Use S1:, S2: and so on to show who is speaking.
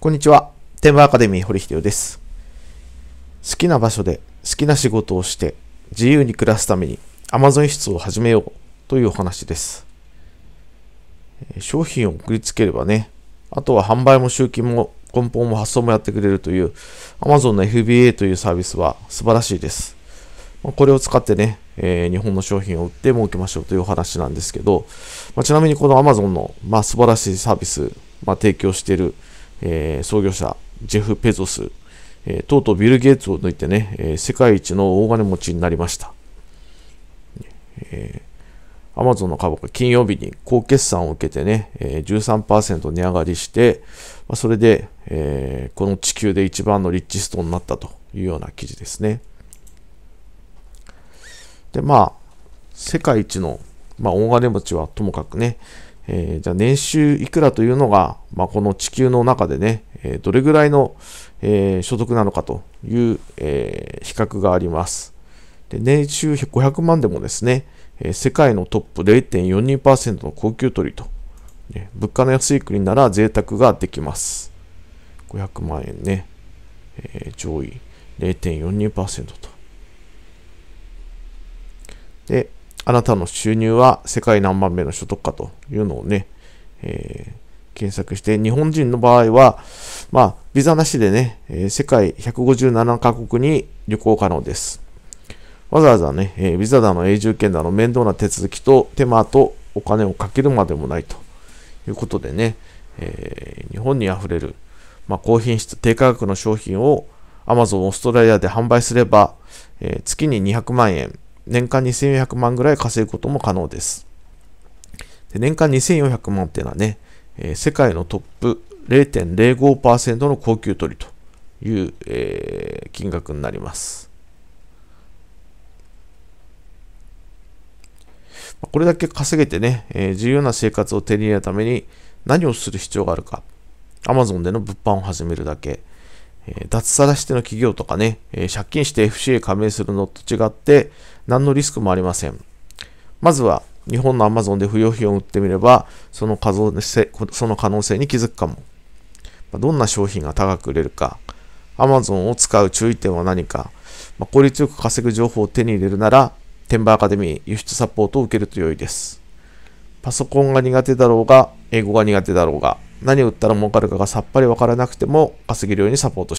S1: こんにちは。テーマアカデミー堀秀夫です。好きな場所で好きな仕事をして自由に暮らすために Amazon 室を始めようというお話です。商品を送りつければね、あとは販売も集金も梱包も発送もやってくれるという Amazon の FBA というサービスは素晴らしいです。これを使ってね、えー、日本の商品を売って儲けましょうというお話なんですけど、まあ、ちなみにこの Amazon の、まあ、素晴らしいサービス、まあ、提供しているえー、創業者、ジェフ・ペゾス、えー、とうとうビル・ゲイツを抜いてね、えー、世界一の大金持ちになりました。えー、アマゾンの株価、金曜日に高決算を受けてね、えー、13%値上がりして、まあ、それで、えー、この地球で一番のリッチストになったというような記事ですね。で、まあ、世界一の、まあ、大金持ちはともかくね、えー、じゃあ年収いくらというのが、まあ、この地球の中でね、えー、どれぐらいの、えー、所得なのかという、え比較があります。で年収500万でもですね、え世界のトップ0.42%の高級取りと、ね、物価の安い国なら贅沢ができます。500万円ね、え上位0.42%と。で、あなたの収入は世界何番目の所得かというのをね、えー、検索して、日本人の場合は、まあ、ビザなしでね、えー、世界157カ国に旅行可能です。わざわざね、えー、ビザだの永住権だの面倒な手続きと手間とお金をかけるまでもないということでね、えー、日本に溢れる、まあ、高品質低価格の商品を Amazon オーストラリアで販売すれば、えー、月に200万円、年間2400万ぐらい稼ぐことも可能です。で年間2400万っていうのはね、えー、世界のトップ0.05%の高級りという、えー、金額になります。これだけ稼げてね、えー、自由な生活を手に入れるために何をする必要があるか。Amazon での物販を始めるだけ。え脱サラしての企業とかね、え借金して FCA 加盟するのと違って、何のリスクもありません。まずは、日本の Amazon で不要品を売ってみれば、その可能性その可能性に気づくかも。どんな商品が高く売れるか、Amazon を使う注意点は何か、ま効率よく稼ぐ情報を手に入れるなら、転売アカデミー輸出サポートを受けると良いです。パソコンが苦手だろうが、英語が苦手だろうが、何を売ったら儲かるかがさっぱりわからなくても稼げるようにサポート